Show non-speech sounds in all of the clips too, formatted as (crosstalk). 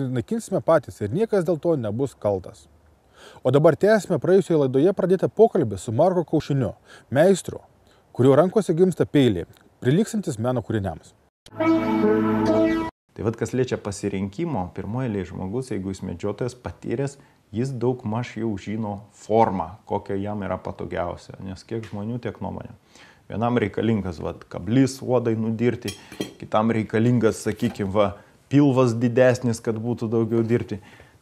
naikinsime patys ir niekas dėl to nebus kaltas. O dabar tęsime praėjusioje laidoje pradėtą pokalbį su Marko Kaušiniu, meistru, kurio rankose gimsta peiliai, priliksintis meno kūriniams. Tai vad, kas liečia pasirinkimo, pirmoji eilė žmogus, jeigu jis medžiotojas patyręs, jis daug maž jau žino formą, kokia jam yra patogiausia, nes kiek žmonių, tiek nuomonė. Vienam reikalingas, vad, kablys, uodai nudirti, kitam reikalingas, sakykime, va, pilvas didesnis, kad būtų daugiau dirbti.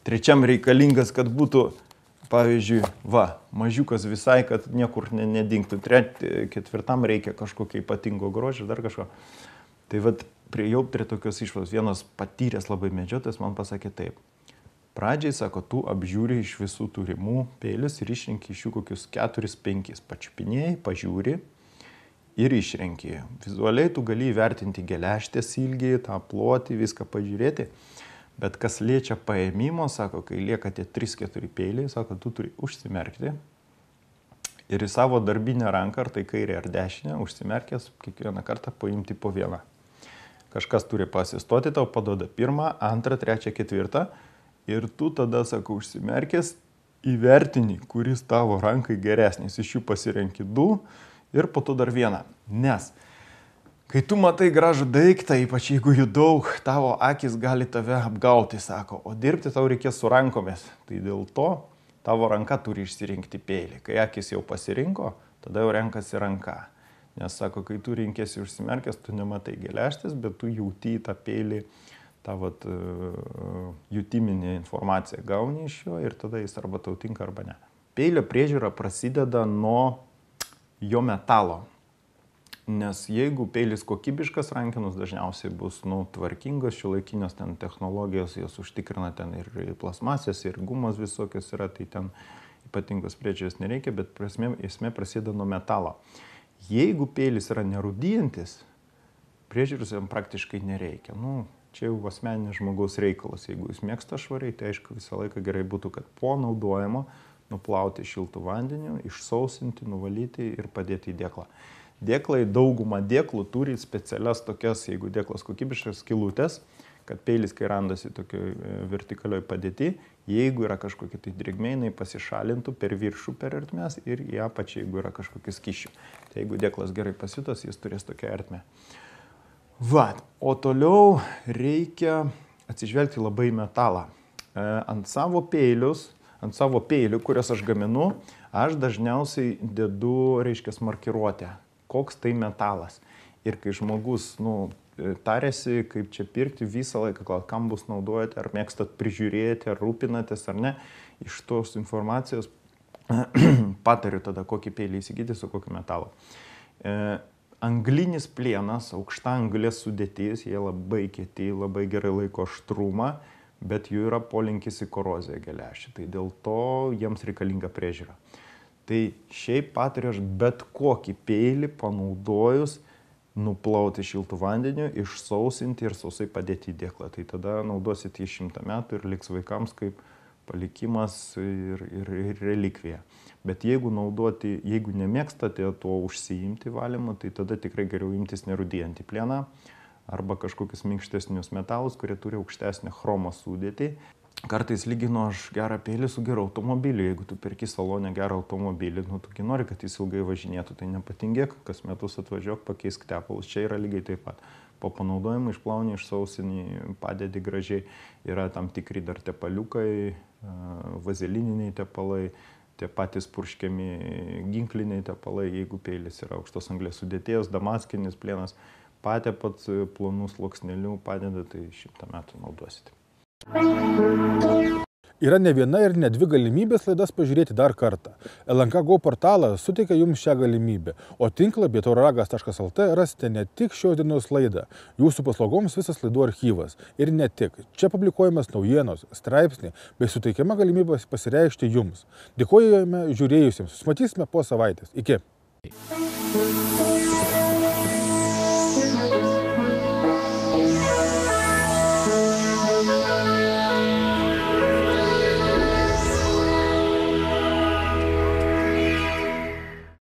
Trečiam reikalingas, kad būtų, pavyzdžiui, va, mažiukas visai, kad niekur ne, nedingtų. Tret, ketvirtam reikia kažkokio ypatingo grožio, dar kažko. Tai vad, priejau prie tokios išvados. Vienas patyręs labai medžiotojas man pasakė taip. Pradžiai, sako, tu apžiūri iš visų turimų pėlius ir išrinki iš jų kokius keturis, penkis. Pačiupinėjai, pažiūri, ir išrenki. Vizualiai tu gali įvertinti geleštės ilgį, tą plotį, viską pažiūrėti. Bet kas liečia paėmimo, sako, kai lieka tie 3-4 peiliai, sako, tu turi užsimerkti ir į savo darbinę ranką, ar tai kairę ar dešinę, užsimerkęs kiekvieną kartą paimti po vieną. Kažkas turi pasistoti, tau padoda pirmą, antrą, trečią, ketvirtą ir tu tada, sako, užsimerkęs įvertini, kuris tavo rankai geresnis. Iš jų pasirenki du, ir po to dar vieną. Nes kai tu matai gražų daiktą, ypač jeigu jų daug, tavo akis gali tave apgauti, sako, o dirbti tau reikės su rankomis. Tai dėl to tavo ranka turi išsirinkti pėlį. Kai akis jau pasirinko, tada jau renkasi ranka. Nes sako, kai tu rinkėsi užsimerkęs, tu nematai geleštis, bet tu jauti tą pėlį, tą vat, e, jutiminį informaciją gauni iš jo ir tada jis arba tau tinka arba ne. Pėlio priežiūra prasideda nuo jo metalo. Nes jeigu peilis kokybiškas, rankinus dažniausiai bus nu, tvarkingas, šiuolaikinės ten technologijos jas užtikrina ten ir plasmasės, ir gumos visokios yra, tai ten ypatingos priežiūros nereikia, bet prasme, esmė prasideda nuo metalo. Jeigu peilis yra nerudyjantis, priežiūros jam praktiškai nereikia. Nu, čia jau asmeninis žmogaus reikalas. Jeigu jis mėgsta švariai, tai aišku visą laiką gerai būtų, kad po naudojimo nuplauti šiltų vandeniu, išsausinti, nuvalyti ir padėti į dėklą. Dėklai, dauguma dėklų turi specialias tokias, jeigu dėklas kokybiškas, kilutės, kad peilis, kai randasi tokioj e, vertikalioj padėti, jeigu yra kažkokie tai drėgmė, jinai pasišalintų per viršų, per ertmes ir į apačią, jeigu yra kažkokius kišių. Tai jeigu dėklas gerai pasitos, jis turės tokią ertmę. Va, o toliau reikia atsižvelgti labai metalą. E, ant savo peilius ant savo peilių, kurias aš gaminu, aš dažniausiai dedu, reiškia, markiruotę, koks tai metalas. Ir kai žmogus, nu, tarėsi, kaip čia pirkti, visą laiką klaus, kam bus naudojate, ar mėgstat prižiūrėti, ar rūpinatės, ar ne, iš tos informacijos (clears throat) patariu tada, kokį peilį įsigyti, su kokiu metalu. E, anglinis plienas, aukšta anglės sudėtis, jie labai kieti, labai gerai laiko aštrumą, bet jų yra polinkis į koroziją geležį. Tai dėl to jiems reikalinga priežiūra. Tai šiaip patariu aš bet kokį peilį panaudojus nuplauti šiltų vandeniu, išsausinti ir sausai padėti į dėklą. Tai tada naudosit jį šimtą metų ir liks vaikams kaip palikimas ir, ir, ir relikvija. Bet jeigu naudoti, jeigu nemėgstate tuo užsiimti valymą, tai tada tikrai geriau imtis nerudijantį plieną. Uh, arba kažkokius minkštesnius metalus, kurie turi aukštesnę chromo sudėtį. Kartais lyginu aš gerą pėlį su geru automobiliu. Jeigu tu perki salonę gerą automobilį, nu tu nori, kad jis ilgai važinėtų, tai nepatingėk, kas metus atvažiuok, pakeisk tepalus. Čia yra lygiai taip pat po panaudojimo išplauni iš sausinį, padedi gražiai, yra tam tikri dar tepaliukai, vazelininiai tepalai, tie patys purškiami ginkliniai tepalai, jeigu pėlis yra aukštos anglės sudėties, damaskinis plienas, patepat plonų sluoksnelių padeda, tai šimtą metų naudosite. Yra ne viena ir ne dvi galimybės laidas pažiūrėti dar kartą. LNK Go portalas suteikia jums šią galimybę, o tinklapį tauraragas.lt rasite ne tik šios dienos laidą, jūsų paslaugoms visas laidų archyvas ir ne tik. Čia publikuojamas naujienos, straipsniai, bei suteikiama galimybė pasireikšti jums. Dėkojame žiūrėjusiems, susimatysime po savaitės. Iki. Thank you.